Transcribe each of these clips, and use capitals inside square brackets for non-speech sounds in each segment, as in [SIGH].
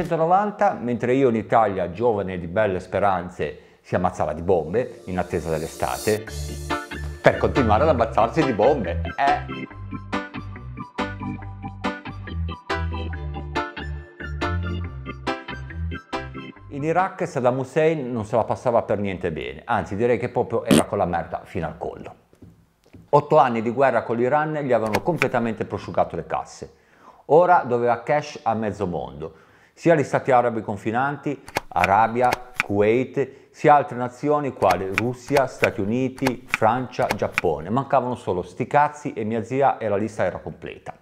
1990, mentre io in Italia, giovane di belle speranze, si ammazzava di bombe in attesa dell'estate, per continuare ad ammazzarsi di bombe. Eh. In Iraq Saddam Hussein non se la passava per niente bene, anzi direi che proprio era con la merda fino al collo. Otto anni di guerra con l'Iran gli avevano completamente prosciugato le casse. Ora doveva cash a mezzo mondo, sia gli stati arabi confinanti, Arabia, Kuwait, sia altre nazioni quali Russia, Stati Uniti, Francia, Giappone. Mancavano solo sti cazzi e mia zia e la lista era completa.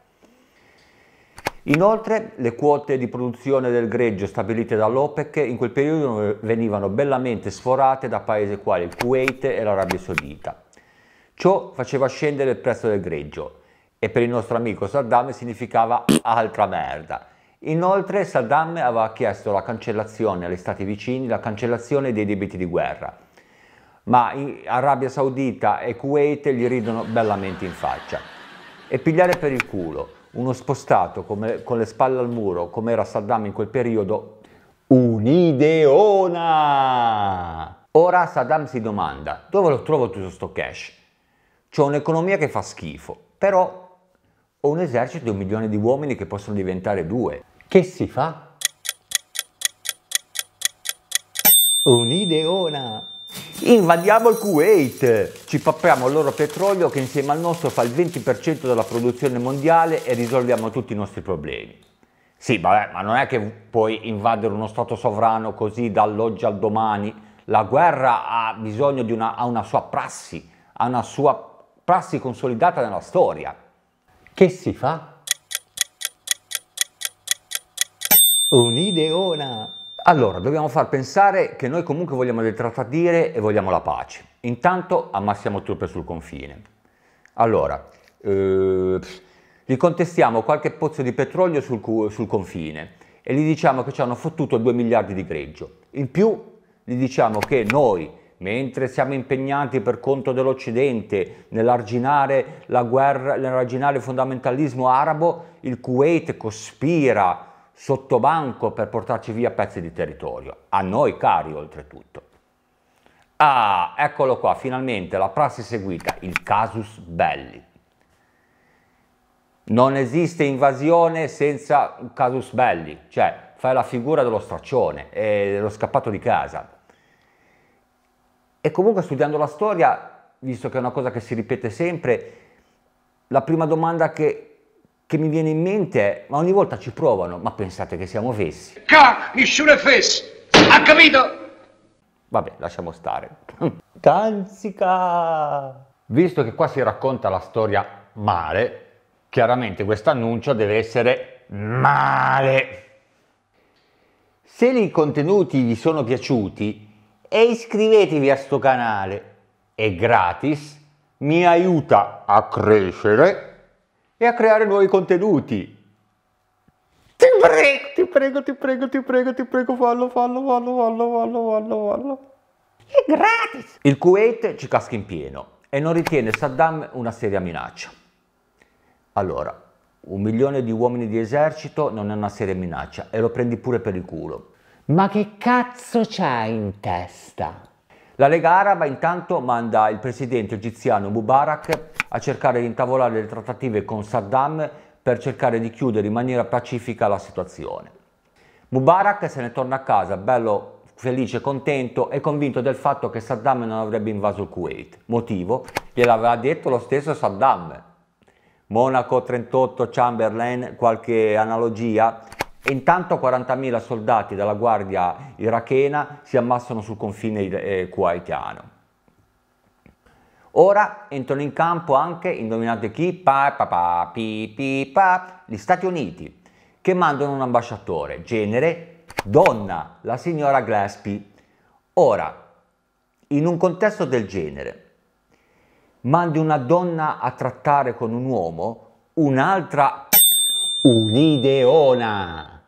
Inoltre le quote di produzione del greggio stabilite dall'OPEC in quel periodo venivano bellamente sforate da paesi quali il Kuwait e l'Arabia Saudita. Ciò faceva scendere il prezzo del greggio e per il nostro amico Saddam significava altra merda Inoltre Saddam aveva chiesto la cancellazione agli stati vicini, la cancellazione dei debiti di guerra, ma Arabia Saudita e Kuwait gli ridono bellamente in faccia. E pigliare per il culo uno spostato come, con le spalle al muro, come era Saddam in quel periodo, un'ideona! Ora Saddam si domanda, dove lo trovo tutto sto cash? C'ho un'economia che fa schifo, però ho un esercito di un milione di uomini che possono diventare due. Che si fa? Un'ideona! Invadiamo il Kuwait! Ci pappiamo il loro petrolio che insieme al nostro fa il 20% della produzione mondiale e risolviamo tutti i nostri problemi. Sì, vabbè, ma non è che puoi invadere uno Stato sovrano così dall'oggi al domani. La guerra ha bisogno di una, una sua prassi, ha una sua prassi consolidata nella storia. Che si fa? Gideona. Allora, dobbiamo far pensare che noi comunque vogliamo del trattadire e vogliamo la pace. Intanto ammassiamo truppe sul confine. Allora, eh, gli contestiamo qualche pozzo di petrolio sul, sul confine e gli diciamo che ci hanno fottuto 2 miliardi di greggio. In più gli diciamo che noi, mentre siamo impegnati per conto dell'Occidente nell'arginare la guerra, nell'arginare il fondamentalismo arabo, il Kuwait cospira sottobanco per portarci via pezzi di territorio, a noi cari oltretutto. Ah, eccolo qua, finalmente la prassi seguita, il casus belli. Non esiste invasione senza casus belli, cioè fai la figura dello straccione, e dello scappato di casa. E comunque studiando la storia, visto che è una cosa che si ripete sempre, la prima domanda che che mi viene in mente ma ogni volta ci provano, ma pensate che siamo fessi. Ca, nessuno fessi, ha capito? Vabbè, lasciamo stare. [LAUGHS] Tanzica! Visto che qua si racconta la storia male, chiaramente questo annuncio deve essere male. Se i contenuti vi sono piaciuti e iscrivetevi a sto canale, è gratis, mi aiuta a crescere e a creare nuovi contenuti. Ti prego, ti prego, ti prego, ti prego, ti prego, fallo, fallo, fallo, fallo, fallo, fallo, fallo. È gratis. Il Kuwait ci casca in pieno e non ritiene Saddam una seria minaccia. Allora, un milione di uomini di esercito non è una seria minaccia e lo prendi pure per il culo. Ma che cazzo c'hai in testa? La Lega Araba intanto manda il presidente egiziano Mubarak a cercare di intavolare le trattative con Saddam per cercare di chiudere in maniera pacifica la situazione. Mubarak se ne torna a casa bello felice, contento e convinto del fatto che Saddam non avrebbe invaso il Kuwait. Motivo? Gliel'aveva detto lo stesso Saddam. Monaco 38, Chamberlain, qualche analogia. E intanto 40.000 soldati della guardia irachena si ammassano sul confine eh, kuwaitiano. Ora entrano in campo anche, indovinate chi, pa, pa, pa, pi, pi, pa, gli Stati Uniti, che mandano un ambasciatore, genere, donna, la signora Gillespie. Ora, in un contesto del genere, mandi una donna a trattare con un uomo, un'altra unideona.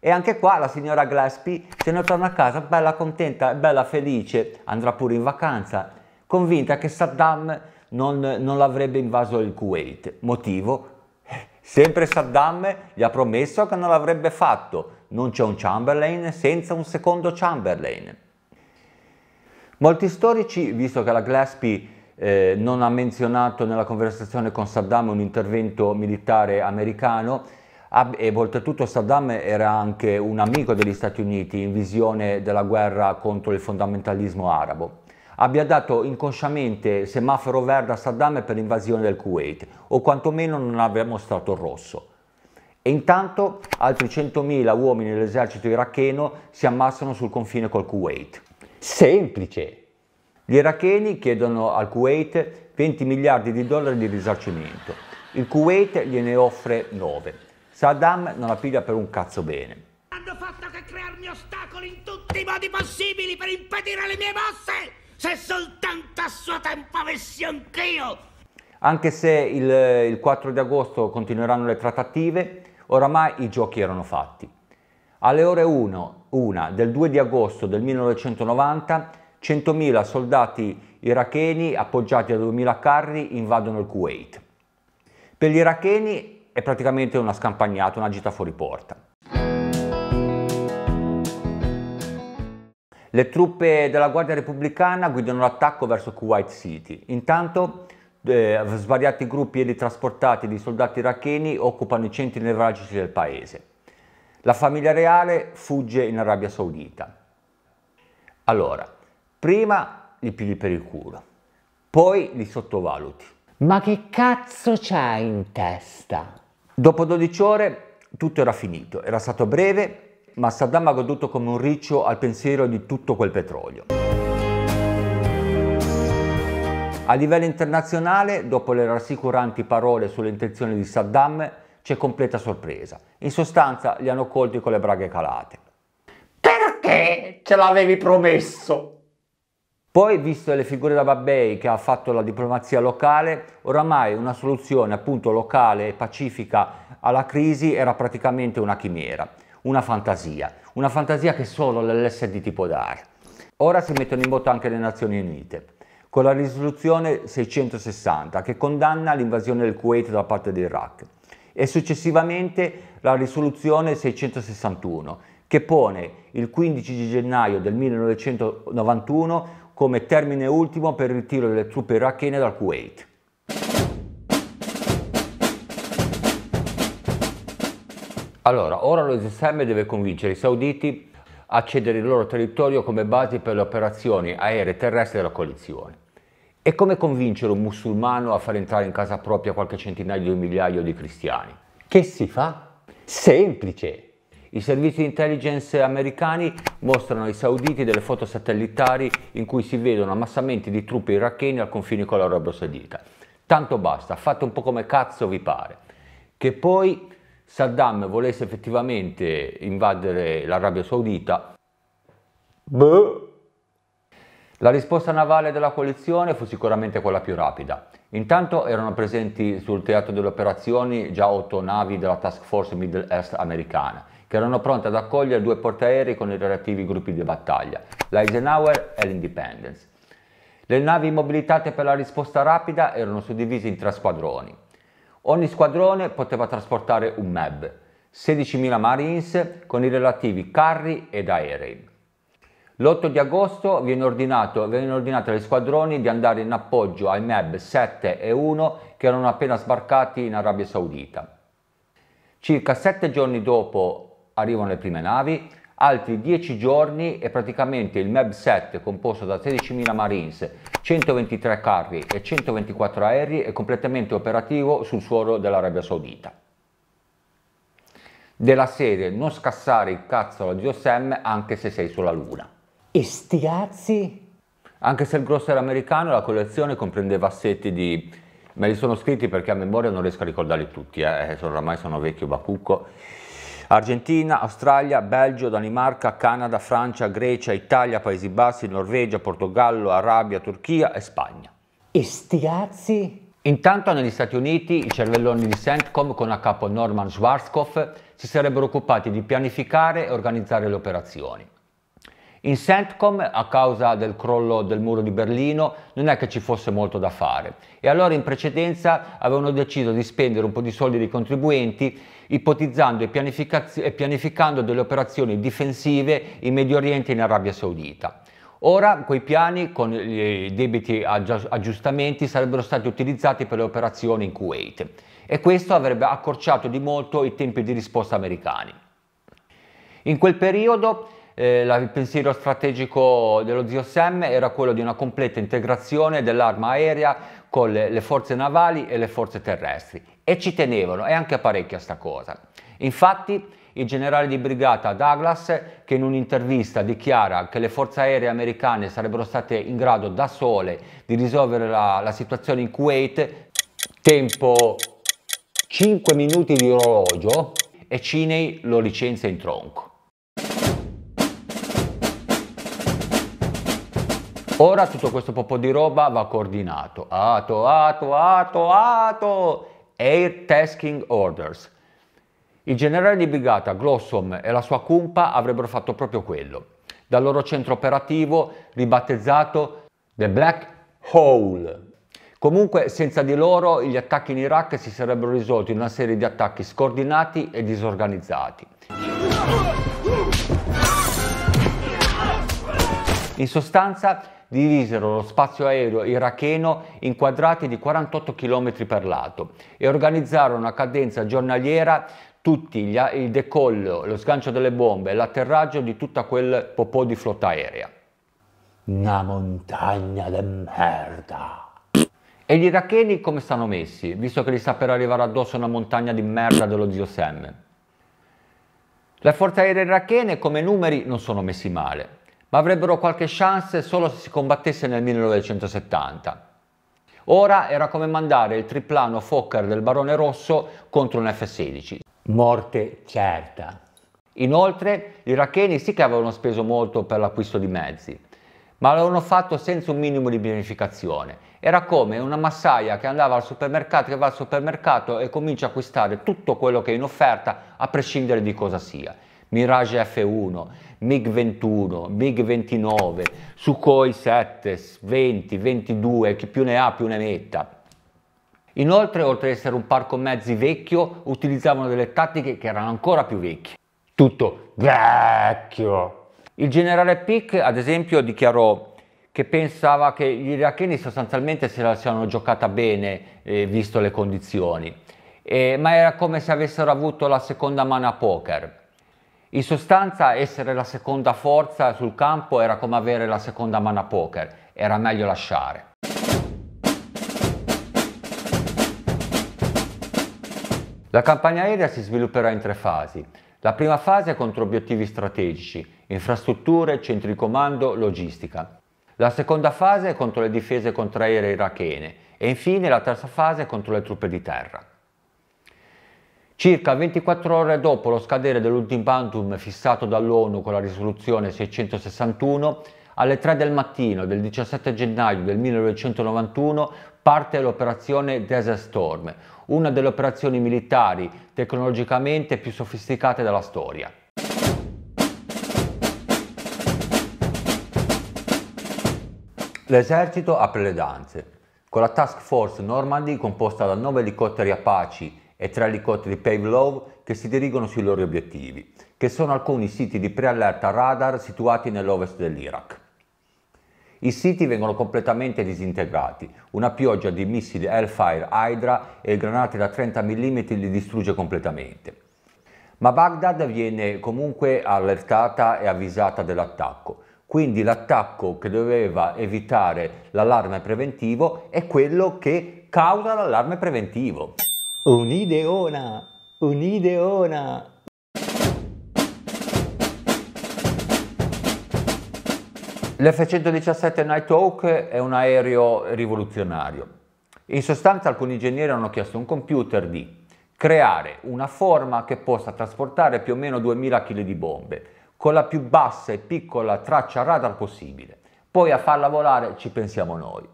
E anche qua la signora Gillespie se ne torna a casa bella contenta, bella felice, andrà pure in vacanza, convinta che Saddam non, non l'avrebbe invaso il Kuwait. Motivo? Sempre Saddam gli ha promesso che non l'avrebbe fatto. Non c'è un Chamberlain senza un secondo Chamberlain. Molti storici, visto che la Gillespie eh, non ha menzionato nella conversazione con Saddam un intervento militare americano e oltretutto Saddam era anche un amico degli Stati Uniti in visione della guerra contro il fondamentalismo arabo abbia dato inconsciamente semaforo verde a Saddam per l'invasione del Kuwait, o quantomeno non abbia mostrato il rosso. E intanto altri 100.000 uomini dell'esercito iracheno si ammassano sul confine col Kuwait. Semplice! Gli iracheni chiedono al Kuwait 20 miliardi di dollari di risarcimento. Il Kuwait gliene offre 9. Saddam non la piglia per un cazzo bene. Hanno fatto che crearmi ostacoli in tutti i modi possibili per impedire le mie mosse! Se soltanto a suo tempo avessi anch'io! Anche se il, il 4 di agosto continueranno le trattative, oramai i giochi erano fatti. Alle ore 1, 1 del 2 di agosto del 1990, 100.000 soldati iracheni appoggiati da 2.000 carri invadono il Kuwait. Per gli iracheni è praticamente una scampagnata, una gita fuori porta. Le truppe della Guardia Repubblicana guidano l'attacco verso Kuwait City. Intanto eh, svariati gruppi elitrasportati di soldati iracheni occupano i centri nevralgici del paese. La famiglia reale fugge in Arabia Saudita. Allora, prima li pigli per il culo, poi li sottovaluti. Ma che cazzo c'hai in testa? Dopo 12 ore tutto era finito, era stato breve ma Saddam ha goduto come un riccio al pensiero di tutto quel petrolio. A livello internazionale, dopo le rassicuranti parole sulle intenzioni di Saddam, c'è completa sorpresa. In sostanza li hanno colti con le braghe calate. Perché ce l'avevi promesso? Poi, visto le figure da Babbei che ha fatto la diplomazia locale, oramai una soluzione appunto locale e pacifica alla crisi era praticamente una chimera una fantasia, una fantasia che solo l'LSD può dare. Ora si mettono in botto anche le Nazioni Unite, con la risoluzione 660 che condanna l'invasione del Kuwait da parte dell'Iraq e successivamente la risoluzione 661 che pone il 15 gennaio del 1991 come termine ultimo per il ritiro delle truppe irachene dal Kuwait. Allora, ora lo ZSM deve convincere i sauditi a cedere il loro territorio come base per le operazioni aeree e terrestri della coalizione. E come convincere un musulmano a far entrare in casa propria qualche centinaio di migliaia di cristiani? Che si fa? Semplice! I servizi di intelligence americani mostrano ai sauditi delle foto satellitari in cui si vedono ammassamenti di truppe iracheni al confine con l'Arabia Saudita. Tanto basta, fate un po' come cazzo vi pare. Che poi Saddam volesse effettivamente invadere l'Arabia Saudita, Beh. la risposta navale della coalizione fu sicuramente quella più rapida. Intanto erano presenti sul teatro delle operazioni già otto navi della Task Force Middle East americana, che erano pronte ad accogliere due portaerei con i relativi gruppi di battaglia, l'Eisenhower e l'Independence. Le navi mobilitate per la risposta rapida erano suddivise in tre squadroni. Ogni squadrone poteva trasportare un MEB, 16.000 Marines con i relativi carri ed aerei. L'8 di agosto viene ordinato, viene ordinato agli squadroni di andare in appoggio ai MEB 7 e 1 che erano appena sbarcati in Arabia Saudita. Circa sette giorni dopo arrivano le prime navi, altri 10 giorni e praticamente il MEB 7 composto da 13.000 Marines, 123 carri e 124 aerei è completamente operativo sul suolo dell'Arabia Saudita. Della serie non scassare il cazzo alla zio anche se sei sulla luna. E sti cazzi? Anche se il grosso era americano la collezione comprendeva assetti di me li sono scritti perché a memoria non riesco a ricordarli tutti, eh. eh oramai sono vecchio bacucco Argentina, Australia, Belgio, Danimarca, Canada, Francia, Grecia, Italia, Paesi Bassi, Norvegia, Portogallo, Arabia, Turchia e Spagna. E sti cazzi? Intanto negli Stati Uniti i cervelloni di Centcom con a capo Norman Schwarzkopf si sarebbero occupati di pianificare e organizzare le operazioni. In Centcom, a causa del crollo del muro di Berlino, non è che ci fosse molto da fare e allora in precedenza avevano deciso di spendere un po' di soldi dei contribuenti ipotizzando e, e pianificando delle operazioni difensive in Medio Oriente e in Arabia Saudita. Ora quei piani con i debiti aggiustamenti sarebbero stati utilizzati per le operazioni in Kuwait e questo avrebbe accorciato di molto i tempi di risposta americani. In quel periodo eh, il pensiero strategico dello zio Sam era quello di una completa integrazione dell'arma aerea con le, le forze navali e le forze terrestri e ci tenevano e anche parecchio a sta cosa. Infatti il generale di brigata Douglas che in un'intervista dichiara che le forze aeree americane sarebbero state in grado da sole di risolvere la, la situazione in Kuwait, tempo 5 minuti di orologio e Cinei lo licenzia in tronco. Ora tutto questo po' di roba va coordinato. Ato, ato, ato, ato. Air Tasking Orders. Il generale di brigata Glossom e la sua cumpa avrebbero fatto proprio quello. Dal loro centro operativo ribattezzato The Black Hole. Comunque, senza di loro, gli attacchi in Iraq si sarebbero risolti in una serie di attacchi scordinati e disorganizzati. In sostanza, divisero lo spazio aereo iracheno in quadrati di 48 km per lato e organizzarono a cadenza giornaliera tutti gli, il decollo, lo sgancio delle bombe e l'atterraggio di tutta quel popò di flotta aerea. Una montagna de merda. E gli iracheni come stanno messi, visto che li sta per arrivare addosso una montagna di merda dello zio Sam? Le forze aeree irachene come numeri non sono messi male ma avrebbero qualche chance solo se si combattesse nel 1970. Ora era come mandare il triplano Fokker del Barone Rosso contro un F-16. Morte certa. Inoltre, gli iracheni sì che avevano speso molto per l'acquisto di mezzi, ma l'avevano fatto senza un minimo di pianificazione. Era come una massaia che andava al supermercato, che va al supermercato e comincia a acquistare tutto quello che è in offerta, a prescindere di cosa sia. Mirage F1, MiG-21, MiG-29, Sukhoi 7, 20, 22, chi più ne ha più ne metta. Inoltre, oltre ad essere un parco mezzi vecchio, utilizzavano delle tattiche che erano ancora più vecchie. Tutto vecchio! Il generale Pick, ad esempio, dichiarò che pensava che gli iracheni sostanzialmente se la siano giocata bene, eh, visto le condizioni, eh, ma era come se avessero avuto la seconda mano a poker. In sostanza essere la seconda forza sul campo era come avere la seconda mano a poker, era meglio lasciare. La campagna aerea si svilupperà in tre fasi. La prima fase contro obiettivi strategici, infrastrutture, centri di comando, logistica. La seconda fase contro le difese contraeree irachene e infine la terza fase contro le truppe di terra. Circa 24 ore dopo lo scadere dell'ultimatum fissato dall'ONU con la risoluzione 661, alle 3 del mattino del 17 gennaio del 1991 parte l'operazione Desert Storm, una delle operazioni militari tecnologicamente più sofisticate della storia. L'esercito apre le danze. Con la Task Force Normandy, composta da 9 elicotteri Apache e tre elicotteri Pave Pavlov che si dirigono sui loro obiettivi, che sono alcuni siti di preallerta radar situati nell'ovest dell'Iraq. I siti vengono completamente disintegrati, una pioggia di missili Hellfire Hydra e granate da 30 mm li distrugge completamente. Ma Baghdad viene comunque allertata e avvisata dell'attacco, quindi l'attacco che doveva evitare l'allarme preventivo è quello che causa l'allarme preventivo. Un'ideona, un'ideona. L'F-117 Night Hawk è un aereo rivoluzionario. In sostanza alcuni ingegneri hanno chiesto a un computer di creare una forma che possa trasportare più o meno 2000 kg di bombe con la più bassa e piccola traccia radar possibile. Poi a farla volare ci pensiamo noi.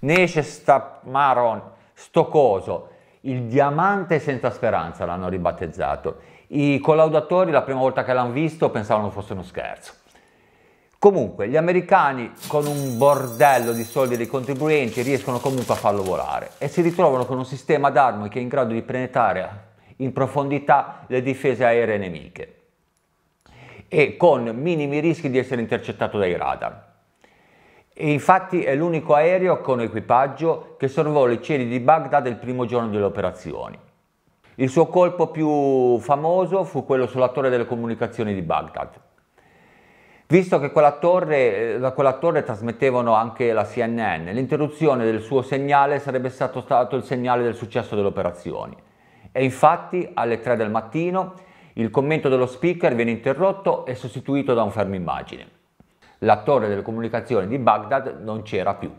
Ne esce sta maron, stocoso il diamante senza speranza l'hanno ribattezzato. I collaudatori la prima volta che l'hanno visto pensavano fosse uno scherzo. Comunque, gli americani con un bordello di soldi dei contribuenti riescono comunque a farlo volare e si ritrovano con un sistema d'armi che è in grado di penetrare in profondità le difese aeree nemiche e con minimi rischi di essere intercettato dai radar. E infatti è l'unico aereo con equipaggio che sorvola i cieli di Baghdad il primo giorno delle operazioni. Il suo colpo più famoso fu quello sulla torre delle comunicazioni di Baghdad. Visto che quella torre, eh, da quella torre trasmettevano anche la CNN, l'interruzione del suo segnale sarebbe stato, stato il segnale del successo delle operazioni. E infatti alle 3 del mattino il commento dello speaker viene interrotto e sostituito da un fermo immagine la torre delle comunicazioni di Baghdad non c'era più.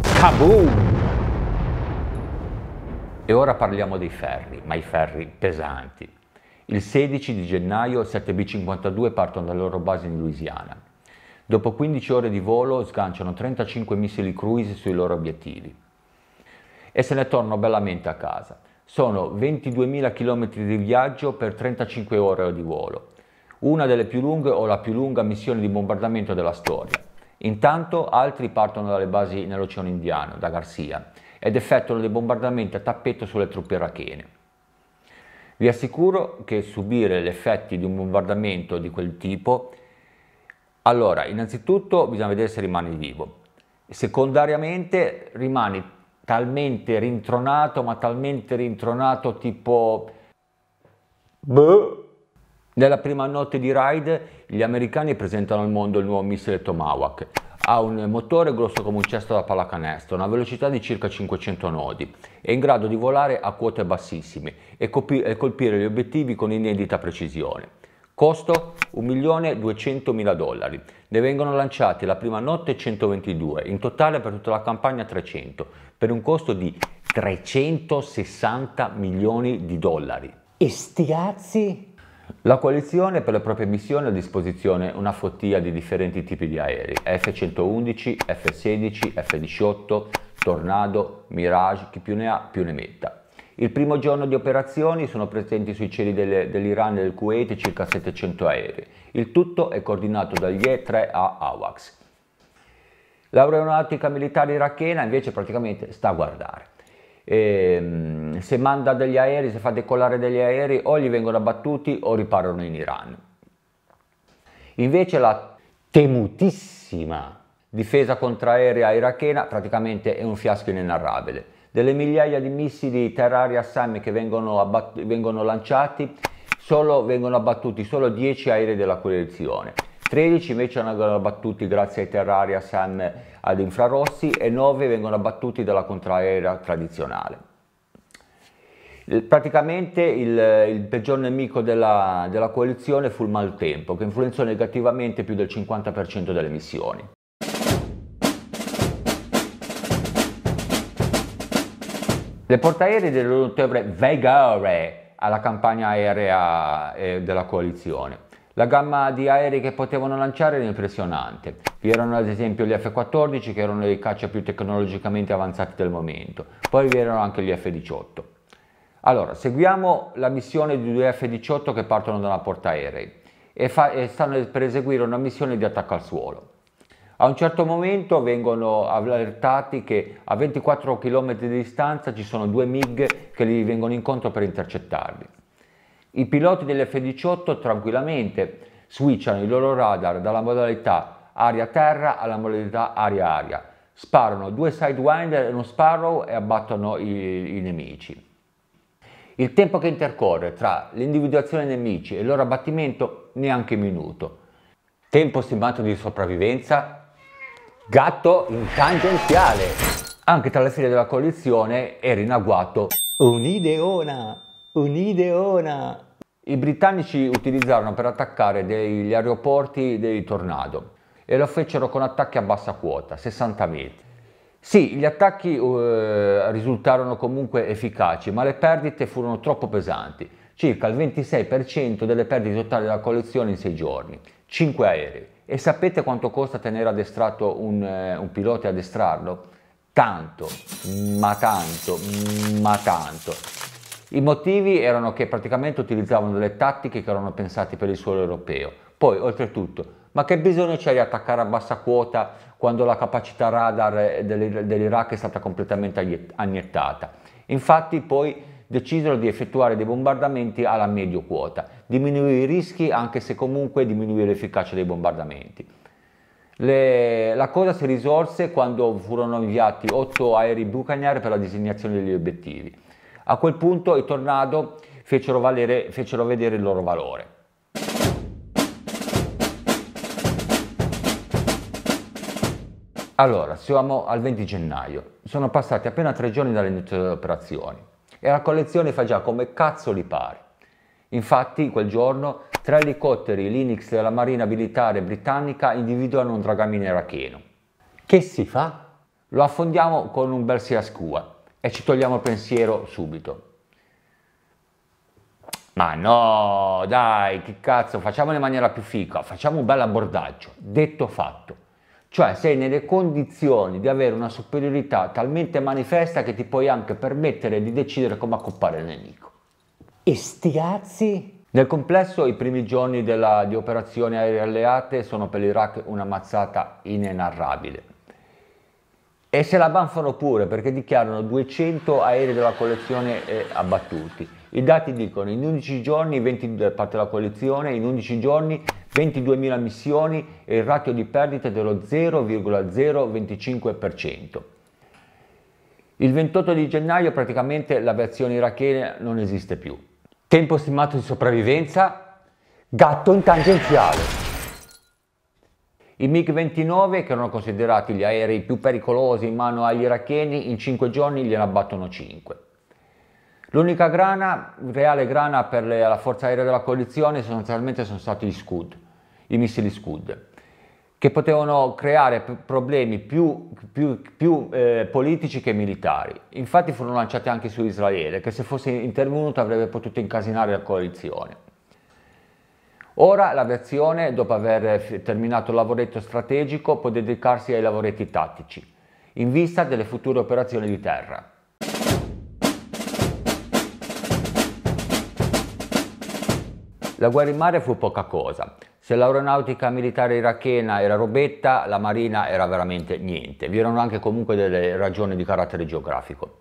Kaboom! E ora parliamo dei ferri, ma i ferri pesanti. Il 16 di gennaio 7B-52 partono dalla loro base in Louisiana. Dopo 15 ore di volo sganciano 35 missili cruise sui loro obiettivi e se ne tornano bellamente a casa. Sono 22.000 km di viaggio per 35 ore di volo una delle più lunghe o la più lunga missione di bombardamento della storia. Intanto altri partono dalle basi nell'Oceano Indiano, da Garcia, ed effettuano dei bombardamenti a tappeto sulle truppe irachene. Vi assicuro che subire gli effetti di un bombardamento di quel tipo, allora, innanzitutto bisogna vedere se rimani vivo. Secondariamente rimani talmente rintronato, ma talmente rintronato tipo... Beh nella prima notte di ride gli americani presentano al mondo il nuovo missile Tomahawk. Ha un motore grosso come un cesto da pallacanestro, una velocità di circa 500 nodi, è in grado di volare a quote bassissime e, colpire gli obiettivi con inedita precisione. Costo 1.200.000 dollari. Ne vengono lanciati la prima notte 122, in totale per tutta la campagna 300, per un costo di 360 milioni di dollari. E sti cazzi la coalizione per le proprie missioni ha a disposizione una flottiglia di differenti tipi di aerei, F-111, F-16, F-18, Tornado, Mirage, chi più ne ha più ne metta. Il primo giorno di operazioni sono presenti sui cieli delle, dell'Iran e del Kuwait circa 700 aerei. Il tutto è coordinato dagli E3A AWACS. L'aeronautica militare irachena invece praticamente sta a guardare. E, ehm, se manda degli aerei, se fa decollare degli aerei, o gli vengono abbattuti o riparano in Iran. Invece la temutissima difesa contraerea irachena praticamente è un fiasco inenarrabile. Delle migliaia di missili terra-aria SAM che vengono, vengono lanciati, solo, vengono abbattuti solo 10 aerei della coalizione 13 invece vengono abbattuti grazie ai terrari a SAN ad infrarossi e 9 vengono abbattuti dalla contraerea tradizionale. Praticamente il, il, peggior nemico della, della coalizione fu il maltempo, che influenzò negativamente più del 50% delle missioni. Le portaerei dell'ottobre vegare alla campagna aerea eh, della coalizione. La gamma di aerei che potevano lanciare era impressionante. Vi erano ad esempio gli F-14 che erano i caccia più tecnologicamente avanzati del momento, poi vi erano anche gli F-18. Allora, seguiamo la missione di due F-18 che partono da una portaerei e, fa- e stanno per eseguire una missione di attacco al suolo. A un certo momento vengono allertati che a 24 km di distanza ci sono due MiG che li vengono incontro per intercettarli. I piloti dell'F-18 tranquillamente switchano i loro radar dalla modalità aria-terra alla modalità aria-aria. Sparano due sidewinder e uno sparrow e abbattono i, i nemici. Il tempo che intercorre tra l'individuazione dei nemici e il loro abbattimento neanche minuto. Tempo stimato di sopravvivenza? Gatto in tangenziale! Anche tra le file della coalizione era in agguato un'ideona! Un'ideona! I britannici utilizzarono per attaccare degli aeroporti dei Tornado e lo fecero con attacchi a bassa quota, 60 metri. Sì, gli attacchi eh, risultarono comunque efficaci, ma le perdite furono troppo pesanti, circa il 26% delle perdite totali della collezione in 6 giorni, 5 aerei. E sapete quanto costa tenere addestrato un, eh, un pilota e addestrarlo? Tanto, ma tanto, ma tanto. I motivi erano che praticamente utilizzavano delle tattiche che erano pensate per il suolo europeo. Poi, oltretutto, ma che bisogno c'è di attaccare a bassa quota quando la capacità radar dell'Iraq è stata completamente annettata? Infatti poi decisero di effettuare dei bombardamenti alla medio quota, diminuire i rischi anche se comunque diminuire l'efficacia dei bombardamenti. Le, la cosa si risolse quando furono inviati 8 aerei Bucanier per la designazione degli obiettivi. A quel punto i Tornado fecero, valere, fecero vedere il loro valore. Allora, siamo al 20 gennaio, sono passati appena tre giorni dall'inizio delle operazioni e la collezione fa già come cazzo li pare. Infatti, quel giorno, tre elicotteri Linux della Marina Militare Britannica individuano un dragamine iracheno. Che si fa? Lo affondiamo con un bel siascua e ci togliamo il pensiero subito. Ma no, dai, che cazzo, facciamolo in maniera più fica, facciamo un bel abbordaggio, detto fatto. Cioè sei nelle condizioni di avere una superiorità talmente manifesta che ti puoi anche permettere di decidere come accoppare il nemico. E sti cazzi? Nel complesso i primi giorni della, di operazioni aeree alleate sono per l'Iraq una mazzata inenarrabile e se la banfano pure perché dichiarano 200 aerei della collezione eh, abbattuti. I dati dicono in 11 giorni, 20, da parte della collezione, in 11 giorni 22.000 missioni e il ratio di perdita è dello 0,025%. Il 28 di gennaio praticamente l'aviazione irachena non esiste più. Tempo stimato di sopravvivenza, gatto in tangenziale. I MiG-29, che erano considerati gli aerei più pericolosi in mano agli iracheni, in 5 giorni gliene abbattono 5. L'unica grana, reale grana per le, la forza aerea della coalizione sostanzialmente sono stati gli Scud, i missili Scud, che potevano creare problemi più, più, più eh, politici che militari. Infatti furono lanciati anche su Israele, che se fosse intervenuto avrebbe potuto incasinare la coalizione. Ora l'aviazione, dopo aver terminato il lavoretto strategico, può dedicarsi ai lavoretti tattici, in vista delle future operazioni di terra. La guerra in mare fu poca cosa. Se l'aeronautica militare irachena era robetta, la marina era veramente niente. Vi erano anche comunque delle ragioni di carattere geografico.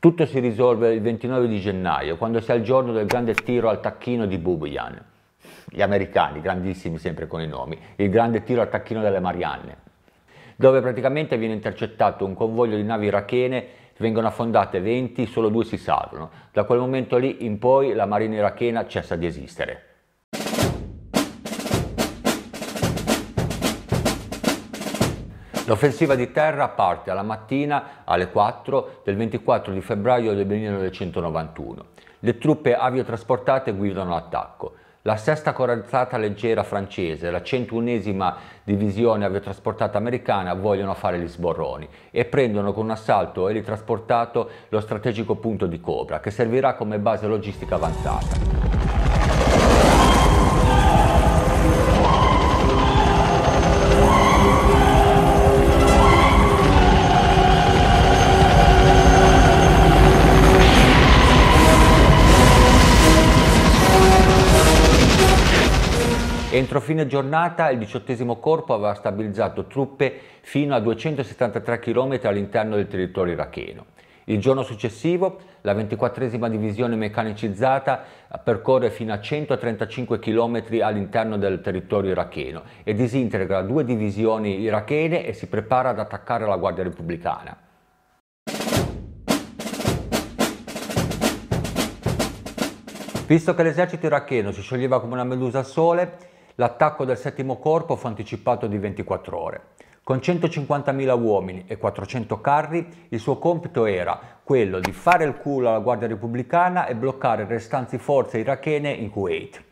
Tutto si risolve il 29 di gennaio, quando si è al giorno del grande tiro al tacchino di Bubiyan gli americani, grandissimi sempre con i nomi, il grande tiro al tacchino delle Marianne, dove praticamente viene intercettato un convoglio di navi irachene, vengono affondate 20, solo due si salvano. Da quel momento lì in poi la marina irachena cessa di esistere. L'offensiva di terra parte alla mattina alle 4 del 24 di febbraio del 1991. Le truppe aviotrasportate guidano l'attacco la sesta corazzata leggera francese, la 101esima divisione aviotrasportata americana vogliono fare gli sborroni e prendono con un assalto elitrasportato lo strategico punto di Cobra che servirà come base logistica avanzata. Entro fine giornata il diciottesimo corpo aveva stabilizzato truppe fino a 273 km all'interno del territorio iracheno. Il giorno successivo la 24esima divisione meccanicizzata percorre fino a 135 km all'interno del territorio iracheno e disintegra due divisioni irachene e si prepara ad attaccare la Guardia Repubblicana. Visto che l'esercito iracheno si scioglieva come una medusa al sole, L'attacco del settimo corpo fu anticipato di 24 ore. Con 150.000 uomini e 400 carri, il suo compito era quello di fare il culo alla Guardia Repubblicana e bloccare restanti forze irachene in Kuwait.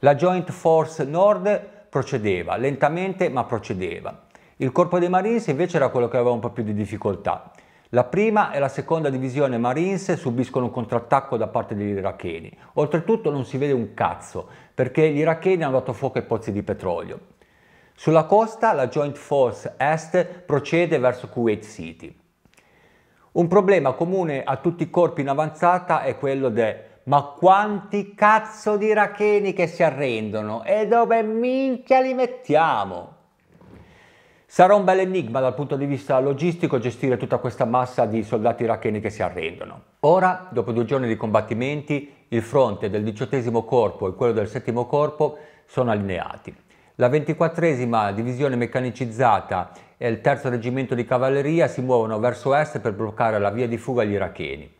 La Joint Force Nord procedeva, lentamente ma procedeva. Il corpo dei Marines invece era quello che aveva un po' più di difficoltà, la prima e la seconda divisione Marines subiscono un contrattacco da parte degli iracheni. Oltretutto non si vede un cazzo, perché gli iracheni hanno dato fuoco ai pozzi di petrolio. Sulla costa la Joint Force Est procede verso Kuwait City. Un problema comune a tutti i corpi in avanzata è quello del ma quanti cazzo di iracheni che si arrendono e dove minchia li mettiamo? Sarà un bel enigma dal punto di vista logistico gestire tutta questa massa di soldati iracheni che si arrendono. Ora, dopo due giorni di combattimenti, il fronte del XVIII Corpo e quello del VII Corpo sono allineati. La 24esima divisione meccanicizzata e il terzo reggimento di cavalleria si muovono verso est per bloccare la via di fuga agli iracheni.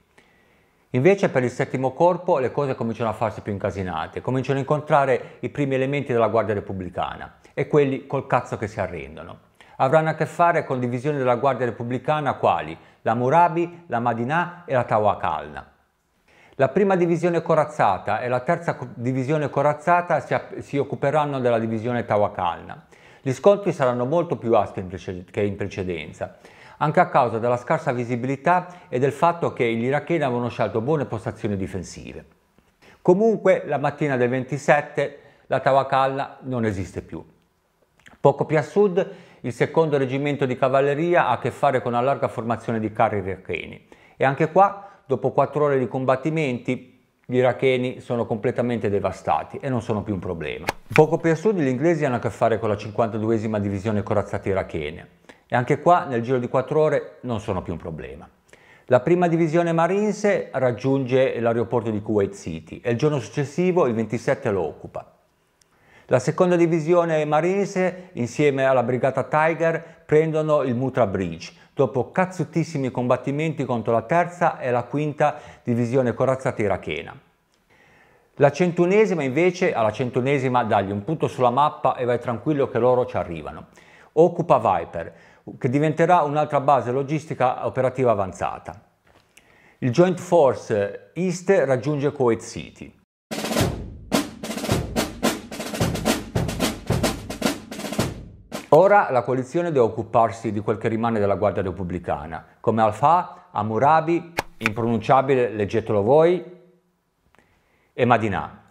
Invece per il VII Corpo le cose cominciano a farsi più incasinate, cominciano a incontrare i primi elementi della Guardia Repubblicana e quelli col cazzo che si arrendono avranno a che fare con divisioni della Guardia Repubblicana quali la Murabi, la Madinah e la Tawakalna. La prima divisione corazzata e la terza divisione corazzata si, occuperanno della divisione Tawakalna. Gli scontri saranno molto più aspri che in precedenza, anche a causa della scarsa visibilità e del fatto che gli iracheni avevano scelto buone postazioni difensive. Comunque, la mattina del 27 la Tawakalna non esiste più. Poco più a sud il secondo reggimento di cavalleria ha a che fare con una larga formazione di carri iracheni e anche qua, dopo quattro ore di combattimenti, gli iracheni sono completamente devastati e non sono più un problema. Poco più a sud gli inglesi hanno a che fare con la 52esima divisione corazzata irachene e anche qua nel giro di quattro ore non sono più un problema. La prima divisione Marines raggiunge l'aeroporto di Kuwait City e il giorno successivo, il 27, lo occupa. La seconda divisione marinese, insieme alla brigata Tiger, prendono il Mutra Bridge, dopo cazzutissimi combattimenti contro la terza e la quinta divisione corazzata irachena. La centunesima invece, alla centunesima dagli un punto sulla mappa e vai tranquillo che loro ci arrivano. Occupa Viper, che diventerà un'altra base logistica operativa avanzata. Il Joint Force East raggiunge Kuwait City. Ora la coalizione deve occuparsi di quel che rimane della Guardia Repubblicana, come Alfa, fa Amurabi, impronunciabile, leggetelo voi, e Madinah.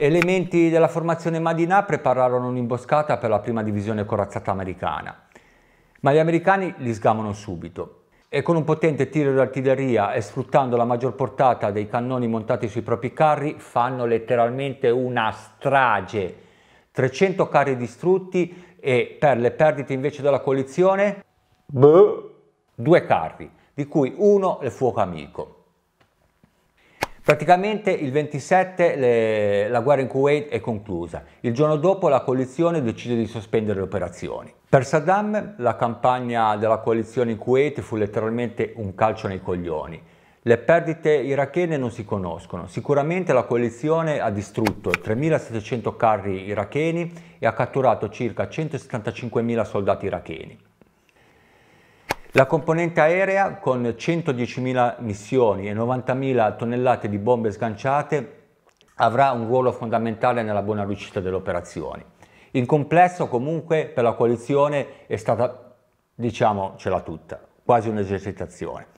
Elementi della formazione Madinah prepararono un'imboscata per la prima divisione corazzata americana, ma gli americani li sgamano subito e con un potente tiro d'artiglieria e sfruttando la maggior portata dei cannoni montati sui propri carri fanno letteralmente una strage. 300 carri distrutti, e per le perdite invece della coalizione boh, due carri, di cui uno il fuoco amico. Praticamente il 27 le, la guerra in Kuwait è conclusa, il giorno dopo la coalizione decide di sospendere le operazioni. Per Saddam la campagna della coalizione in Kuwait fu letteralmente un calcio nei coglioni le perdite irachene non si conoscono, sicuramente la coalizione ha distrutto 3.700 carri iracheni e ha catturato circa 175.000 soldati iracheni. La componente aerea, con 110.000 missioni e 90.000 tonnellate di bombe sganciate, avrà un ruolo fondamentale nella buona riuscita delle operazioni. In complesso comunque per la coalizione è stata, diciamocela tutta, quasi un'esercitazione.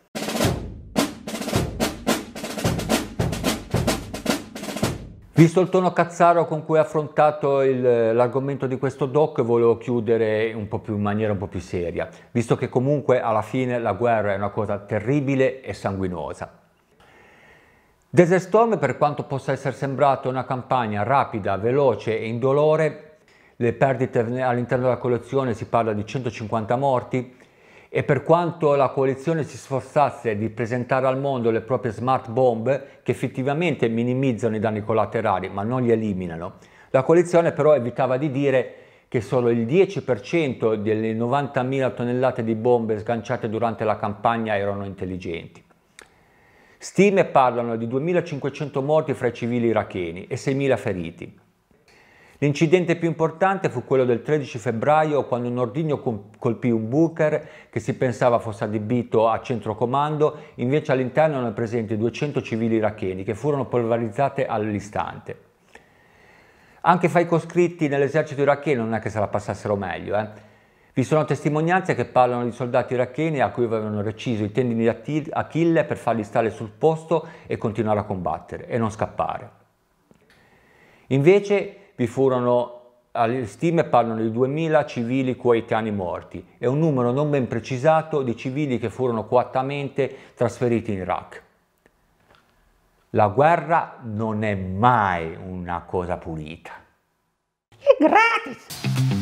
Visto il tono cazzaro con cui ha affrontato l'argomento di questo doc, volevo chiudere in, più, in maniera un po' più seria, visto che comunque alla fine la guerra è una cosa terribile e sanguinosa. Desert Storm, per quanto possa essere sembrato una campagna rapida, veloce e indolore, le perdite all'interno della collezione si parla di 150 morti, e per quanto la coalizione si sforzasse di presentare al mondo le proprie smart bomb che effettivamente minimizzano i danni collaterali ma non li eliminano, la coalizione però evitava di dire che solo il 10% delle 90.000 tonnellate di bombe sganciate durante la campagna erano intelligenti. Stime parlano di 2.500 morti fra i civili iracheni e 6.000 feriti. L'incidente più importante fu quello del 13 febbraio quando un ordigno colpì un bunker che si pensava fosse adibito a centrocomando, invece all'interno erano presenti 200 civili iracheni che furono polverizzate all'istante. Anche fra i coscritti nell'esercito iracheno non è che se la passassero meglio. Eh? Vi sono testimonianze che parlano di soldati iracheni a cui avevano reciso i tendini di Achille per farli stare sul posto e continuare a combattere e non scappare. Invece vi furono, le stime parlano di 2.000 civili coetanei morti e un numero non ben precisato di civili che furono coattamente trasferiti in Iraq. La guerra non è mai una cosa pulita. È gratis!